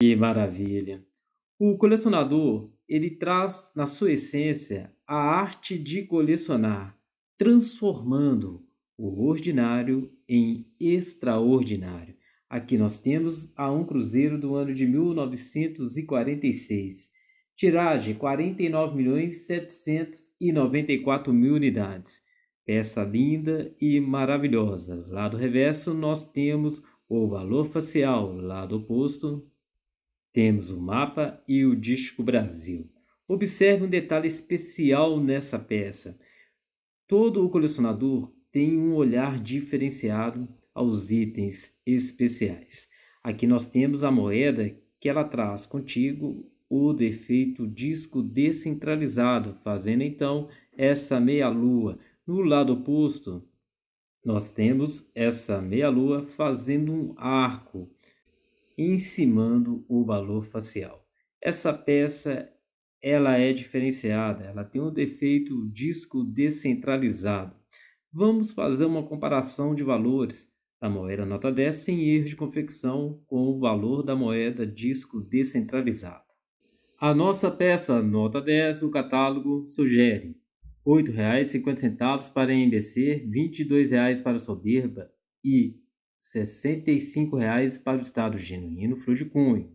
Que maravilha! O colecionador ele traz na sua essência a arte de colecionar, transformando o ordinário em extraordinário. Aqui nós temos a um cruzeiro do ano de 1946. Tiragem 49.794.000 unidades. Peça linda e maravilhosa. Lado reverso nós temos o valor facial, lado oposto temos o mapa e o disco Brasil. Observe um detalhe especial nessa peça. Todo o colecionador tem um olhar diferenciado aos itens especiais. Aqui nós temos a moeda que ela traz contigo o defeito disco descentralizado, fazendo então essa meia-lua. No lado oposto, nós temos essa meia-lua fazendo um arco encimando o valor facial. Essa peça ela é diferenciada, ela tem um defeito disco descentralizado. Vamos fazer uma comparação de valores da moeda nota 10 sem erro de confecção com o valor da moeda disco descentralizado. A nossa peça nota 10 o catálogo sugere R$ 8,50 para a MBC, R$ 22,00 para a Soberba e R$ 65,00 para o Estado Genuíno Flor de Cunha.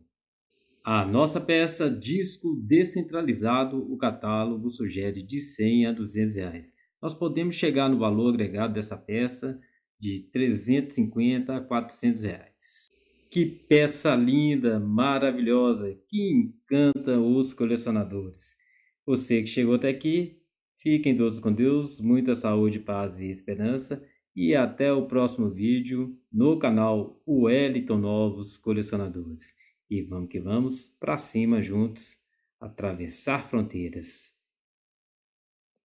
A nossa peça Disco Descentralizado, o catálogo sugere de R$ 100 a R$ 200. Reais. Nós podemos chegar no valor agregado dessa peça de 350 a 400 reais. Que peça linda, maravilhosa, que encanta os colecionadores. Você que chegou até aqui, fiquem todos com Deus, muita saúde, paz e esperança e até o próximo vídeo no canal Wellington Novos Colecionadores. E vamos que vamos, para cima juntos, atravessar fronteiras.